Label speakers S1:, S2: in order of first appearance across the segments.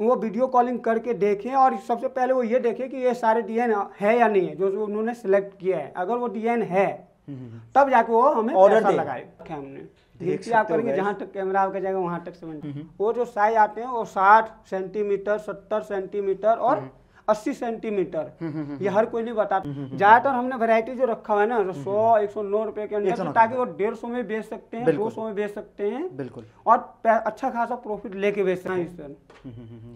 S1: वो video calling करके देखें और सबसे पहले वो ये देखें कि ये सारे डीएन है या नहीं है जो उन्होंने सेलेक्ट किया है अगर वो डीएन है हम्म, हम्म, हम्म। तब जाके वो हमें ऑर्डर लगाए हमने आप करेंगे जहाँ तक कैमरा आपका जाएगा वहाँ तक वो जो साइज आते हैं वो साठ सेंटीमीटर सत्तर सेंटीमीटर और अस्सी सेंटीमीटर हम्म, हम्म, हम्म, ये हर कोई नहीं बताता ज्यादातर हमने वेरायटी जो रखा हुआ है ना सौ एक सौ नौ रुपए के अंदर ताकि वो डेढ़ सौ में बेच सकते हैं दो सौ में बेच सकते हैं बिल्कुल और अच्छा खासा प्रॉफिट लेके बेच रहे हैं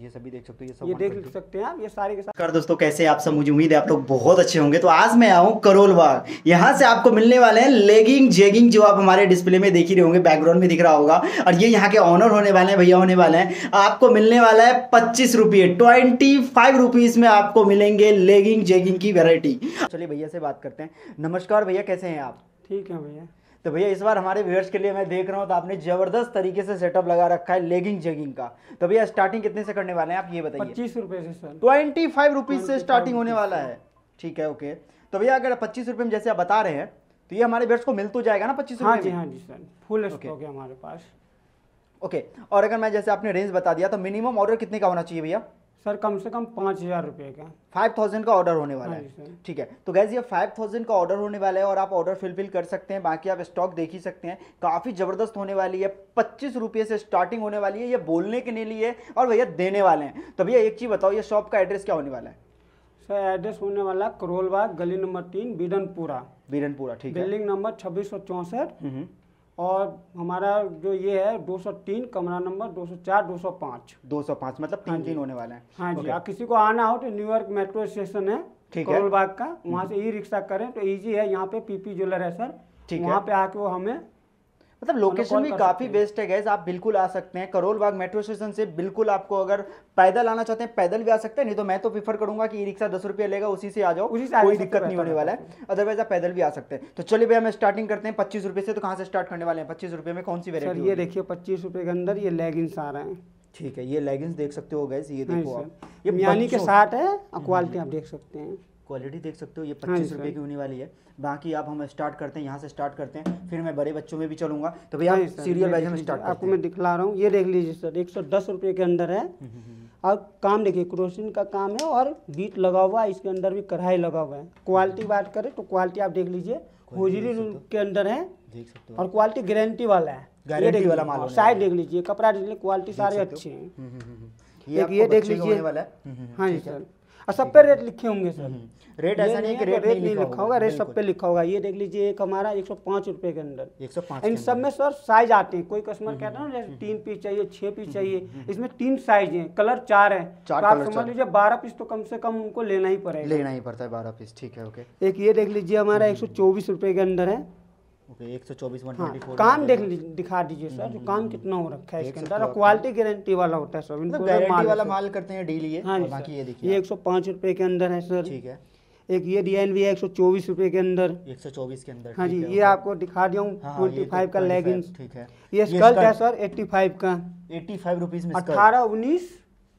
S1: ये सभी देख सकते हैं ये देख सकते हैं आप ये सारे के साथ कर दोस्तों
S2: कैसे आप सब मुझे उम्मीद है आप लोग बहुत अच्छे होंगे तो आज मैं आऊँ करोल बाग यहाँ से आपको मिलने वाले हैं लेगिंग जेगिंग जो आप हमारे डिस्प्ले में देख ही रहे होंगे बैकग्राउंड में दिख रहा होगा और ये यहाँ के ऑनर होने वाले हैं भैया होने वाले हैं आपको मिलने वाला है पच्चीस रुपये ट्वेंटी फाइव रुपीज में आपको मिलेंगे लेगिंग जेगिंग की वेराइटी चलिए भैया से बात करते हैं नमस्कार भैया कैसे हैं आप ठीक है भैया तो भैया इस बार हमारे व्यूअर्स के लिए मैं देख रहा हूँ तो आपने जबरदस्त तरीके से सेटअप लगा रखा है लेगिंग जेगिंग का तो भैया स्टार्टिंग कितने से करने वाले हैं आप ये बताइए पच्चीस
S1: रुपए से सर
S2: ट्वेंटी फाइव रुपीज़ से स्टार्टिंग होने वाला है ठीक है ओके तो भैया अगर पच्चीस रुपए में जैसे आप बता रहे हैं तो ये हमारे व्यूअर्स को मिल तो
S1: जाएगा ना पच्चीस हाँ जी हाँ जी सर फुल हमारे पास
S2: ओके और अगर मैं जैसे आपने रेंज बता दिया तो मिनिमम ऑर्डर कितने का होना चाहिए भैया सर कम से कम पाँच हज़ार रुपये का फाइव थाउजेंड का ऑर्डर होने वाला हाँ है ठीक है तो गैस ये फाइव थाउजेंड का ऑर्डर होने वाला है और आप ऑर्डर फिलफिल कर सकते हैं बाकी आप स्टॉक देख ही सकते हैं काफ़ी ज़बरदस्त होने वाली है पच्चीस रुपये से स्टार्टिंग होने वाली है ये बोलने के लिए और भैया देने वाले हैं तो भैया एक चीज़ बताओ ये शॉप का एड्रेस क्या होने वाला है
S1: सर एड्रेस होने वाला करोलबाग गली नंबर तीन बीडनपुरा बीडनपुरा ठीक है बिल्डिंग नंबर छब्बीस सौ चौंसठ हम्म। और हमारा जो ये है 203 कमरा नंबर 204 205 205
S2: मतलब तीन हाँ दिन होने वाले हैं
S1: हाँ जी आप किसी को आना हो तो न्यूयॉर्क मेट्रो स्टेशन है करोल का वहाँ हम्म। से ई रिक्शा करें तो इजी है यहाँ पे पीपी ज्वेलर है सर वहाँ पे आके वो हमें मतलब लोकेशन भी काफ़ी बेस्ट है गैस आप बिल्कुल
S2: आ सकते हैं करोल बाग मेट्रो स्टेशन से बिल्कुल आपको अगर पैदल आना चाहते हैं पैदल भी आ सकते हैं नहीं तो मैं तो प्रीफर करूंगा कि ई रिक्शा दस रुपये लेगा उसी से आ जाओ उसी से कोई दिक्कत नहीं होने वाला है अदरवाइज आप पैदल भी आ सकते हैं तो चलिए भैया हम स्टार्टिंग करते हैं पच्चीस रुपए से तो कहाँ से स्टार्ट करने वाले हैं पच्चीस रुपये में कौन सी वेरायटी ये देखिए पच्चीस रुपए के अंदर ये लेगिंग्स आ रहे हैं ठीक है ये लेगिंग्स देख सकते हो गैस ये देखो आप ये यानी के साथ है क्वालिटी आप देख सकते हैं क्वालिटी देख सकते हो ये हाँ पच्चीस रुपए की होने वाली है बाकी आप हम स्टार्ट करते हैं यहाँ से स्टार्ट करते
S1: हैं फिर मैं बड़े बच्चों में भी चलूंगा तो भैया सीरियल वाइज हम स्टार्ट आपको मैं दिखला रहा हूँ ये देख लीजिए सर एक सौ दस रुपये के अंदर है और हम्म, हम्म, हम्म। काम देखिए क्रोशिन का काम है और बीट लगा हुआ है इसके अंदर भी कढ़ाई लगा हुआ है क्वालिटी बात करें तो क्वालिटी आप देख लीजिए होजरी के अंदर है देख सकते हो और क्वालिटी गारंटी वाला है गारंटी वाला माल साइड देख लीजिए कपड़ा देख लीजिए क्वालिटी सारे अच्छे हैं ये देख लीजिए हाँ जी सर और सब पे रेट लिखे होंगे सर रेट हम्म, हम्म। ऐसा नहीं कि रेट नहीं लिखा होगा रेट सब पे लिखा होगा ये देख लीजिए एक हमारा एक सौ पाँच रुपये के अंदर एक सौ इन सब में सर साइज आते हैं कोई कस्टमर हम्म, कहता है ना जैसे तीन पीस चाहिए छः पीस चाहिए इसमें तीन साइज हैं कलर चार है तो आप समझ लीजिए बारह पीस तो कम से कम उनको लेना ही पड़ेगा लेना ही पड़ता है बारह पीस ठीक है ओके एक ये देख लीजिए हमारा एक सौ चौबीस रुपए के अंदर है हाँ, काम देख दिखा दीजिए सर जो हम्म, काम हम्म, हम्म। कितना हो रखा है इसके अंदर क्वालिटी गारंटी वाला होता है सर इनको गारंटी मतलब वाला माल करते हैं डील ये हाँ बाकी ये देखिए ये 105 रुपए के अंदर है सर ठीक है एक ये डी एन भी है एक सौ चौबीस रुपए के अंदर
S2: एक सौ चौबीस के अंदर हाँ जी ये
S1: आपको दिखा दिया हूँ ट्वेंटी हाँ, फाइव तो का लेगिंग ठीक है ये स्कर्ट है सर एट्टी फाइव का एट्टी फाइव रुपीज में अठारह उन्नीस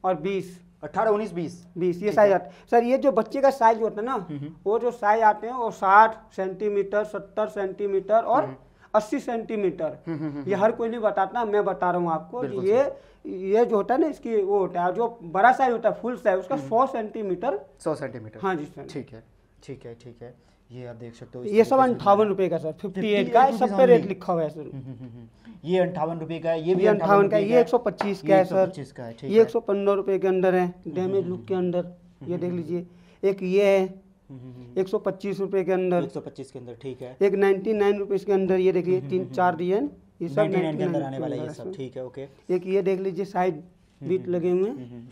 S1: और बीस अठारह उन्नीस बीस बीस ये साइज आते सर ये जो बच्चे का साइज होता है ना हम्म, हम्म। वो जो साइज आते हैं वो साठ सेंटीमीटर सत्तर सेंटीमीटर और हम्म, अस्सी सेंटीमीटर ये हर कोई नहीं बताता मैं बता रहा हूँ आपको ये ये जो होता है ना इसकी वो होता है जो बड़ा साइज होता है फुल साइज उसका सौ सेंटीमीटर सौ सेंटीमीटर हाँ जी सर ठीक है ठीक है ठीक है ये आप देख सकते हो ये सब अंठावन रुपए का सर फिफ्टी एट का सब पे रेट लिखा हुआ है सर हम्म, हम्म, हम्म,
S2: ये अंठावन रुपए का है ये भी अंठावन का ये एक सौ पच्चीस का है सर ये
S1: एक सौ पंद्रह रुपए के अंदर है डैमेज लुक के अंदर ये देख लीजिए एक ये है एक सौ पच्चीस रुपए के अंदर एक सौ पच्चीस के अंदर ठीक है एक नाइनटी नाइन रुपीज़ के अंदर ये देखिए तीन चार डिजाइन ये सब के अंदर आने वाला ये सब ठीक है ओके एक ये देख लीजिए साइड बीट लगे हुए हैं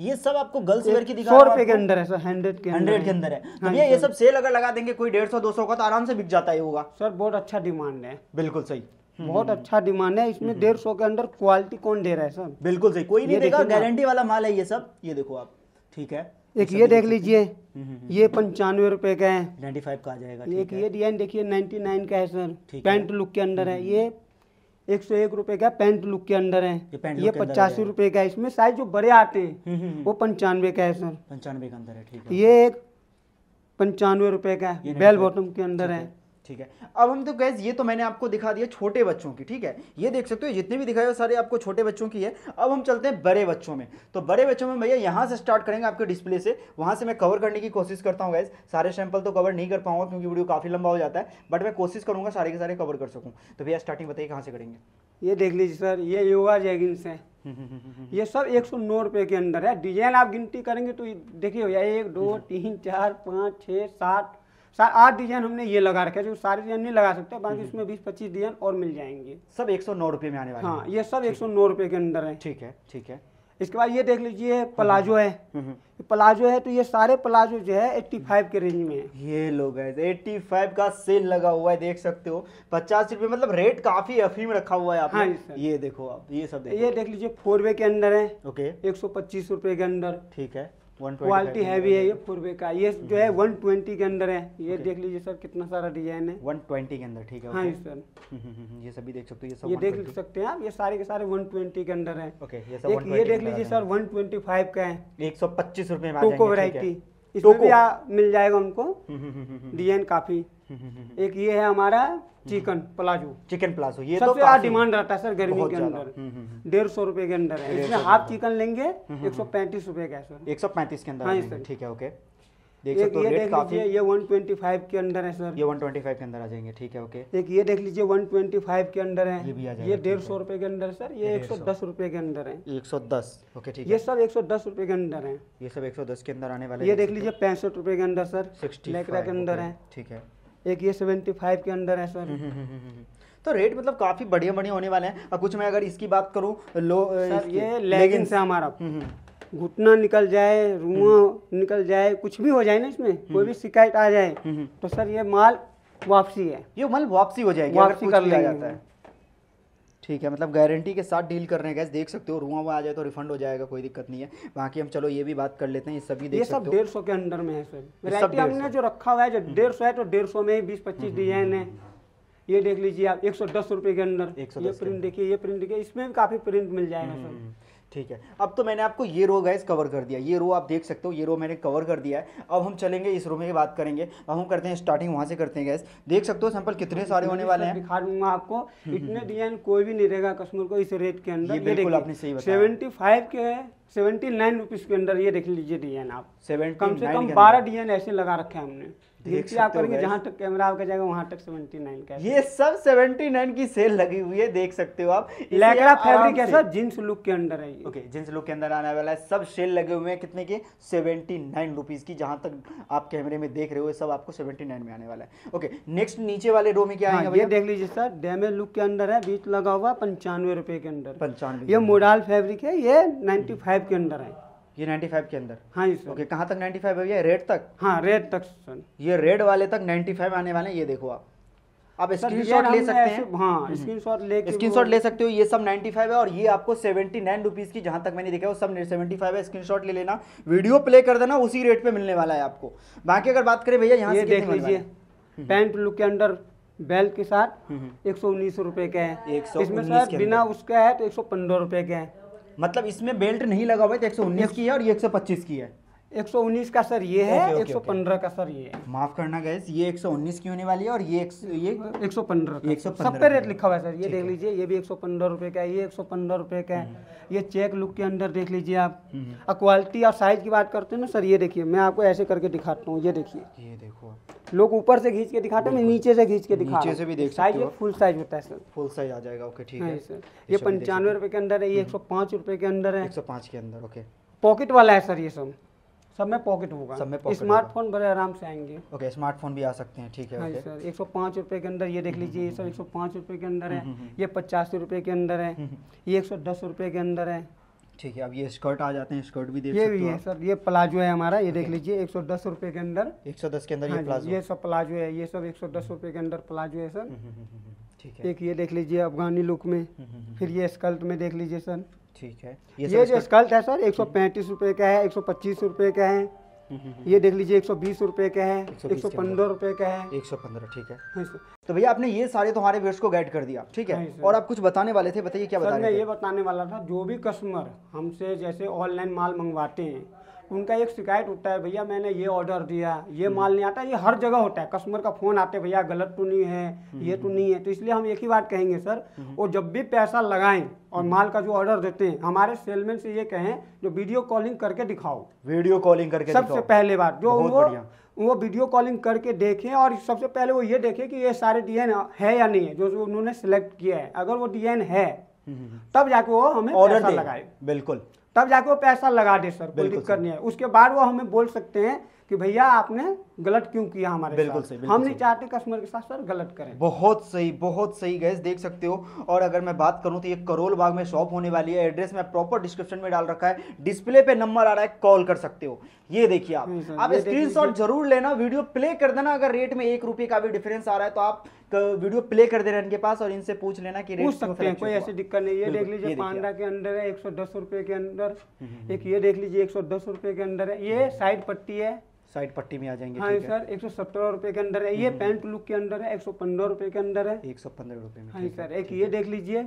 S1: ये सब आपको गर्ल्स वेयर की दिखा सौ रुपए के अंदर है हंड्रेड के हंड्रेड के अंदर है तो हाँ भैया ये
S2: सब सेल अगर लगा देंगे कोई डेढ़ सौ दो सौ का तो आराम से बिक जाता ही होगा सर बहुत अच्छा
S1: डिमांड है बिल्कुल सही बहुत हम्म। अच्छा डिमांड है इसमें हम्म। डेढ़ सौ के अंदर क्वालिटी कौन दे रहा है सर बिल्कुल सही कोई नहीं देगा गारंटी वाला माल है ये सब ये देखो आप ठीक है एक ये देख लीजिए
S2: हम्म, ये
S1: पंचानवे रुपए का है
S2: नाइन्टी फाइव का आ जाएगा एक
S1: ये डिजाइन देखिए नाइन्टी नाइन का है सर पैंट लुक के अंदर है ये एक सौ एक रुपए का पैंट लुक के अंदर है ये, पचास पचासी रुपए का है इसमें साइज जो बड़े आते हैं हम्म, हम्म, हम्म। वो पंचानवे का है सर पंचानवे के अंदर है ठीक है ये एक पंचानवे रुपए का बेल बॉटम के अंदर है ठीक है अब हम तो गैस
S2: ये तो मैंने आपको दिखा दिया छोटे बच्चों की ठीक है ये देख सकते हो जितने भी दिखाए सारे आपको छोटे बच्चों की है अब हम चलते हैं बड़े बच्चों में तो बड़े बच्चों में भैया यहाँ से स्टार्ट करेंगे आपके डिस्प्ले से वहाँ से मैं कवर करने की कोशिश करता हूँ गैस सारे सैंपल तो कवर नहीं कर पाऊंगा क्योंकि वीडियो काफ़ी लंबा हो जाता है बट मैं कोशिश करूँगा सारे के
S1: सारे कवर कर सकूँ तो भैया स्टार्टिंग बताइए कहाँ से करेंगे ये देख लीजिए सर ये योगा जैगिंग्स हैं हम्म, हम्म, हम्म, ये सब एक सौ नौ रुपये के अंदर है डिजाइन आप गिनती करेंगे तो देखिए भैया एक दो तीन चार पाँच छः सात आठ डिजाइन हमने ये लगा रखे जो सारे डिजाइन नहीं लगा सकते बाकी हम्म। उसमें बीस पच्चीस डिजाइन और मिल जाएंगे सब एक सौ नौ में आने वाले हाँ ये सब एक सौ नौ रुपये के अंदर है ठीक है ठीक है इसके बाद ये देख लीजिए हम्म, प्लाजो हम्म। है प्लाजो है तो ये सारे प्लाजो जो है एट्टी फाइव के रेंज में है ये लोग है फाइव का सेल लगा हुआ है देख सकते हो पचास रुपये मतलब रेट काफी अफीम रखा हुआ है आपने हाँ, ये देखो आप ये सब देखो। ये देख लीजिए फोर वे के अंदर है ओके एक सौ पच्चीस के अंदर ठीक है क्वालिटी हैवी है ये पूर्वे का ये जो है वन हम्म। ट्वेंटी के अंदर है ये okay. देख लीजिए सर कितना सारा डिजाइन है वन ट्वेंटी के अंदर ठीक है हाँ okay. सर हम्म, हम्म, ये सभी देख सकते हो ये सब ये देख सकते हैं आप ये सारे के सारे वन ट्वेंटी के अंदर है ओके okay, ये सब एक ये देख लीजिए सर वन ट्वेंटी फाइव का है एक सौ पच्चीस रूपए में इसमें मिल जाएगा उनको डिजाइन काफी एक ये है हमारा चिकन प्लाजो चिकन प्लाजो ये सबसे तो डिमांड रहता है सर गर्मी के अंदर डेढ़ सौ रुपए के अंदर है इसमें हाफ चिकन लेंगे एक सौ पैंतीस रुपए का सर एक सौ पैंतीस के अंदर हाँ सर ठीक है ओके देख सकते हो ये 125 के अंदर है सर ये 125 के अंदर आ जाएंगे ठीक है ओके एक ये देख लीजिए 125 के अंदर है ये भी आ ये डेढ़ सौ रुपए के अंदर सर ये एक सौ दस रुपए के अंदर है एक सौ दस ओके ठीक है ये सब एक सौ दस रुपए के अंदर है ये सब एक सौ दस के अंदर आने वाले ये देख लीजिए पैंसठ रुपए के अंदर सर सिक्सटी के अंदर है ठीक है एक ये सेवेंटी फाइव के अंदर है सर हम्म, हम्म, हम्म,
S2: तो रेट मतलब काफ़ी बढ़िया बढ़िया होने वाले हैं और कुछ मैं अगर इसकी बात करूँ लो सर ये लेगिंग से
S1: हमारा घुटना निकल जाए रुआ निकल जाए कुछ भी हो जाए ना इसमें कोई भी शिकायत आ जाए तो सर ये माल वापसी है ये माल वापसी हो
S2: जाएगी वापसी कर लिया जाता है ठीक है मतलब गारंटी के साथ डील कर रहे हैं गैस देख सकते हो रुआ हुआ आ जाए तो रिफंड हो जाएगा कोई दिक्कत नहीं है बाकी हम चलो ये भी बात कर लेते हैं ये सभी देख ये सब डेढ़
S1: सौ के अंदर में है सर वैरायटी हमने जो रखा हुआ है जो हम्म। डेढ़ सौ है तो डेढ़ सौ में ही बीस पच्चीस डिजाइन है हम्म, हम्म। ये देख लीजिए आप एक सौ दस रुपये के अंदर ये प्रिंट देखिए ये प्रिंट देखिए इसमें भी काफ़ी प्रिंट मिल जाएगा सर ठीक है
S2: अब तो मैंने आपको ये रो गाइज कवर कर दिया ये रो आप देख सकते हो ये रो मैंने कवर कर दिया है अब हम चलेंगे इस रो में बात करेंगे अब हम करते हैं स्टार्टिंग वहाँ से करते हैं गैस देख सकते हो सैंपल कितने सारे होने वाले हैं
S1: दिखा दूंगा आपको हम्म, हम्म, हम्म। इतने डिजाइन कोई भी नहीं रहेगा कस्टमर को इस रेट के अंदर ये बिल्कुल आपने सही सेवेंटी फाइव के है सेवेंटी नाइन रुपीज़ के अंदर ये देख लीजिए डिजाइन आप सेवन कम से कम बारह डिजाइन ऐसे लगा रखे हैं हमने गिनती जहाँ तक कैमरा आपका जाएगा वहां तक सेवेंटी नाइन का ये सब सेवेंटी नाइन की सेल लगी हुई है देख सकते हो आप लैकड़ा फैब्रिक है सब जींस लुक के अंदर
S2: है ओके जींस लुक के अंदर आने वाला है सब सेल लगे हुए हैं कितने के सेवेंटी नाइन रुपीज की जहाँ तक आप कैमरे
S1: में देख रहे हो सब आपको सेवेंटी नाइन में आने वाला है ओके नेक्स्ट नीचे वाले रो में क्या आएगा हाँ, ये देख लीजिए सर डेमेज लुक के अंदर है बीच लगा हुआ पंचानवे रुपए के अंदर पंचानवे ये मोडाल फेब्रिक है ये नाइन्टी के अंदर है ये 95 के अंदर हाँ जी सर ओके कहाँ तक 95 है भैया रेड
S2: तक हाँ रेड तक सर ये रेड वाले तक 95 आने वाले हैं ये देखो आप आप स्क्रीन शॉट ले सकते हैं हाँ स्क्रीन हम्म।
S1: शॉट ले स्क्रीन शॉट ले
S2: सकते हो ये सब 95 है और ये आपको 79 रुपीस की जहां तक मैंने देखा वो सब 75 है स्क्रीन शॉट ले लेना वीडियो प्ले कर देना उसी रेट पे मिलने वाला है आपको
S1: बाकी अगर बात करें भैया यहाँ से देख लीजिए पैंट लुक के अंडर बेल्ट के साथ हम्म, हम्म। एक सौ उन्नीस रुपए के हैं इसमें सर बिना उसका है तो एक सौ पंद्रह रुपए के हैं मतलब इसमें बेल्ट नहीं लगा हुआ है तो एक की है और ये एक की है 119 का सर ये है okay, okay, 115 okay. का सर ये है माफ करना गैस ये 119 की होने वाली है और ये एक, ये 115 का 115 सब पे रेट लिखा हुआ है सर ये देख लीजिए ये भी 115 रुपए का है ये 115 रुपए का है हम्म। ये चेक लुक के अंदर देख लीजिए आप हम्म। और क्वालिटी और साइज की बात करते हैं ना सर ये देखिए मैं आपको ऐसे करके दिखाता हूँ ये देखिए ये देखो आप लोग ऊपर से खींच के दिखाते हैं नीचे से खींच के दिखा नीचे से भी देख साइज फुल साइज होता है सर फुल साइज आ जाएगा ओके ठीक हाँ है सर ये पंचानवे रुपए के अंदर है ये एक सौ पाँच रुपए के अंदर है एक सौ पाँच के अंदर ओके पॉकेट वाला है सर ये सब सब में पॉकेट होगा सब में स्मार्टफोन बड़े आराम से आएंगे
S2: ओके स्मार्टफोन भी आ सकते हैं ठीक है हाँ सर
S1: एक सौ पाँच रुपये के अंदर ये देख हम्म, लीजिए हम्म, ये सब हम्म, एक सौ पाँच रुपये के अंदर है ये पचासी रुपये के अंदर है ये एक सौ दस रुपये के अंदर है
S2: ठीक है अब ये स्कर्ट आ जाते हैं स्कर्ट भी देख ये भी है सर ये प्लाजो है हमारा ये देख
S1: लीजिए एक सौ दस रुपये के अंदर एक सौ दस के अंदर ये हाँ प्लाजो ये सब प्लाजो है ये सब एक सौ दस रुपये के अंदर प्लाजो है सर हम्म, हम्म, हम्म, ठीक है एक ये देख लीजिए अफगानी लुक में फिर ये स्कर्ट में देख लीजिए सर ठीक है ये, ये जो स्कर्ट है सर एक सौ पैंतीस रुपये का है एक सौ पच्चीस रुपये का है ये देख लीजिए एक सौ बीस रुपये के हैं एक सौ पंद्रह रुपए के हैं एक सौ पंद्रह ठीक है हाँ तो भैया आपने ये सारे तो हमारे व्यर्स को गाइड कर दिया ठीक है हाँ और
S2: आप कुछ बताने वाले थे बताइए क्या बता मैं ये
S1: बताने वाला था जो भी कस्टमर हमसे जैसे ऑनलाइन माल मंगवाते हैं उनका एक शिकायत उठता है भैया मैंने ये ऑर्डर दिया ये हम्म। माल नहीं आता ये हर जगह होता है कस्टमर का फ़ोन आते भैया गलत तो नहीं है ये तो हम्म। नहीं है तो इसलिए हम एक ही बात कहेंगे सर हम्म। वो जब भी पैसा लगाएं और माल का जो ऑर्डर देते हैं हमारे सेलमैन से ये कहें जो वीडियो कॉलिंग करके दिखाओ
S2: वीडियो कॉलिंग करके सबसे पहले
S1: बात जो वो वो वीडियो कॉलिंग करके देखें और सबसे पहले वो ये देखें कि ये सारे डीएन है या नहीं है जो उन्होंने सिलेक्ट किया है अगर वो डिजाइन है तब जाके वो हमें ऑर्डर लगाए बिल्कुल तब जाके वो पैसा लगा दे सर कोई दिक्कत नहीं है उसके बाद वो हमें बोल सकते हैं कि भैया आपने गलत क्यों किया हमारे बिल्कुल सही बिल्कुल हम नहीं चाहते कस्टमर के साथ सर गलत करें
S2: बहुत सही बहुत सही गैस देख सकते हो और अगर मैं बात करूं तो ये करोल बाग में शॉप होने वाली है एड्रेस मैं प्रॉपर डिस्क्रिप्शन में डाल रखा है डिस्प्ले पे नंबर आ रहा है कॉल कर सकते हो ये देखिए आप हम्म, आप स्क्रीन जरूर लेना वीडियो प्ले कर देना अगर रेट में एक रुपये का भी डिफरेंस आ रहा है तो आप वीडियो प्ले कर
S1: देना इनके पास और इनसे पूछ लेना कि रेट सकते हैं कोई ऐसी दिक्कत नहीं है देख लीजिए पांडा के अंदर है एक सौ के अंदर हम्म, हम्म, एक ये देख लीजिए एक सौ के अंदर है ये साइड पट्टी है साइड पट्टी में आ जाएंगे हाँ सर एक सौ सत्रह रुपए के अंदर है ये पैंट लुक के अंदर है एक सौ पंद्रह रुपए के अंदर है एक सौ पंद्रह रुपए में हाँ सर एक ये देख लीजिए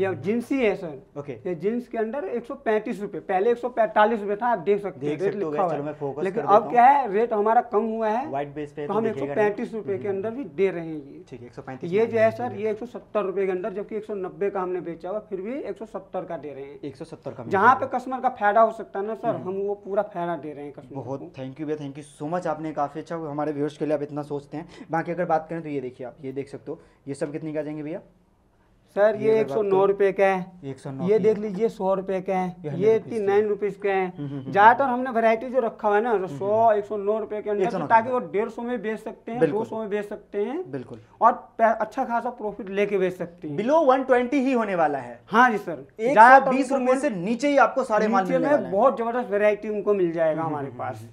S1: ये जींस ही है सर ओके ये जींस के अंदर एक सौ पैंतीस रुपए पहले एक सौ पैंतालीस रुपए था आप देख सकते हैं रेट लिखा हुआ लेकिन अब क्या है रेट हमारा कम हुआ है व्हाइट बेस पे हम एक सौ पैंतीस रुपए के अंदर भी दे रहे हैं ये ठीक है एक सौ पैंतीस ये जो है सर ये एक सौ सत्तर रुपए के अंदर जबकि एक सौ नब्बे का हमने बेचा हुआ फिर भी एक सौ सत्तर का दे रहे हैं एक सौ सत्तर का जहाँ पे कस्टमर का फायदा हो सकता है ना सर हम वो पूरा फायदा दे रहे हैं कस्टमर बहुत थैंक यू भैया थैंक यू सो
S2: मच आपने काफ़ी अच्छा हमारे व्यवर्स के लिए आप इतना सोचते हैं बाकी अगर बात करें तो ये देखिए आप ये देख सकते हो ये सब
S1: कितने का जाएंगे भैया सर ये एक सौ नौ रुपये का है एक सौ नौ ये देख लीजिए सौ रुपये का है ये एट्टी नाइन रुपीज़ का है ज़्यादातर हमने वैरायटी जो रखा हुआ है ना तो हम्म, सौ हम्म, हम्म। एक सौ नौ रुपये के अंदर ताकि वो डेढ़ सौ में बेच सकते हैं दो सौ में बेच सकते हैं बिल्कुल और अच्छा खासा प्रॉफिट लेके बेच सकते हैं बिलो वन ट्वेंटी ही होने वाला है हाँ जी सर बीस रुपये से नीचे ही आपको सारे माल में बहुत जबरदस्त वेरायटी उनको मिल जाएगा हमारे पास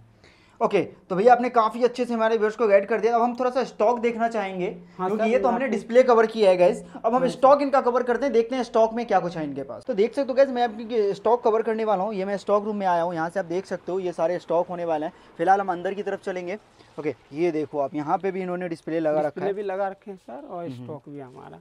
S1: ओके okay,
S2: तो भैया आपने काफी अच्छे से हमारे व्यवर्स को गाइड कर दिया अब हम थोड़ा सा स्टॉक देखना चाहेंगे हाँ, क्योंकि ये तो हमने डिस्प्ले कवर किया है गैस अब हम स्टॉक हाँ, इनका कवर करते हैं देखते हैं स्टॉक में क्या कुछ है इनके पास तो देख सकते हो गैस मैं आपकी स्टॉक कवर करने वाला हूँ ये मैं स्टॉक रूम में आया हूँ यहाँ से आप देख सकते हो ये सारे स्टॉक होने वाले हैं फिलहाल हम अंदर की तरफ चलेंगे ओके ये देखो आप यहाँ पे भी इन्होंने डिस्प्ले लगा रखा है
S1: लगा रखे हैं सर और स्टॉक हम्म, हम्म। भी हमारा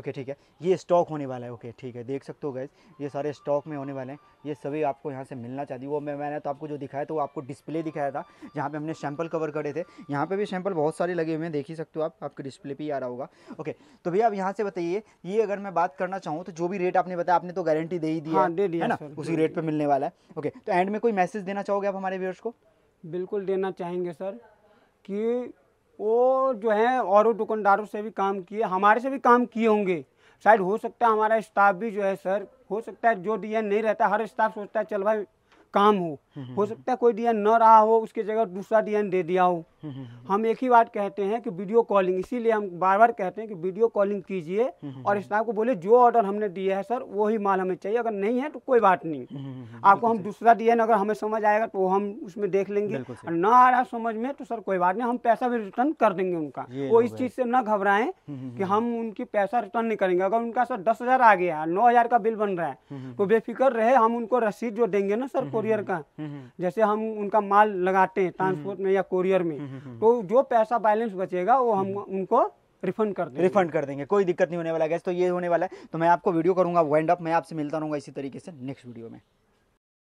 S2: ओके ठीक है ये स्टॉक होने वाला है ओके ठीक है देख सकते हो गैस ये सारे स्टॉक में होने वाले हैं ये सभी आपको यहाँ से मिलना चाहिए वो मैं मैंने तो आपको जो दिखाया तो वो आपको डिस्प्ले दिखाया था जहाँ पे हमने सैंपल कवर करे थे यहाँ पे भी सैंपल बहुत सारे लगे हुए हैं देख ही सकते हो आप आपके डिस्प्ले पर ही आ रहा होगा ओके तो भैया आप यहाँ से बताइए ये अगर मैं बात करना चाहूँ तो जो भी रेट आपने बताया आपने तो गारंटी दे ही दी हाँ, है ना उसी
S1: रेट पर मिलने वाला है ओके तो एंड में कोई मैसेज देना चाहोगे आप हमारे व्यवर्स को बिल्कुल देना चाहेंगे सर कि वो जो हैं और दुकानदारों से भी काम किए हमारे से भी काम किए होंगे शायद हो सकता है हमारा स्टाफ भी जो है सर हो सकता है जो डीएन नहीं रहता हर स्टाफ सोचता है चल भाई काम हो हम्म, हो हम्म, सकता है कोई डीएन न रहा हो उसके जगह दूसरा डीएन दे दिया हो हम्म, हम एक ही बात कहते हैं कि वीडियो कॉलिंग इसीलिए हम बार बार कहते हैं कि वीडियो कॉलिंग कीजिए और स्टाफ को बोले जो ऑर्डर हमने दिया है सर वही माल हमें चाहिए अगर नहीं है तो कोई बात नहीं आपको हम दूसरा डीएन अगर हमें समझ आएगा तो हम उसमें देख लेंगे और ना आ रहा समझ में तो सर कोई बात नहीं हम पैसा भी रिटर्न कर देंगे उनका वो इस चीज़ से न घबराएं कि हम उनकी पैसा रिटर्न नहीं करेंगे अगर उनका सर दस आ गया नौ का बिल बन रहा है तो बेफिक्र रहे हम उनको रसीद जो देंगे ना सर कोरियर का जैसे हम उनका माल लगाते हैं ट्रांसपोर्ट में या कोरियर में हम्म, हम्म, हम्म। तो जो पैसा बैलेंस बचेगा वो हम उनको रिफंड कर देंगे
S2: रिफंड कर देंगे कोई दिक्कत नहीं होने वाला गैस तो ये होने वाला है तो मैं आपको वीडियो करूंगा वाइंड अप मैं आपसे मिलता रहूंगा इसी तरीके से नेक्स्ट वीडियो में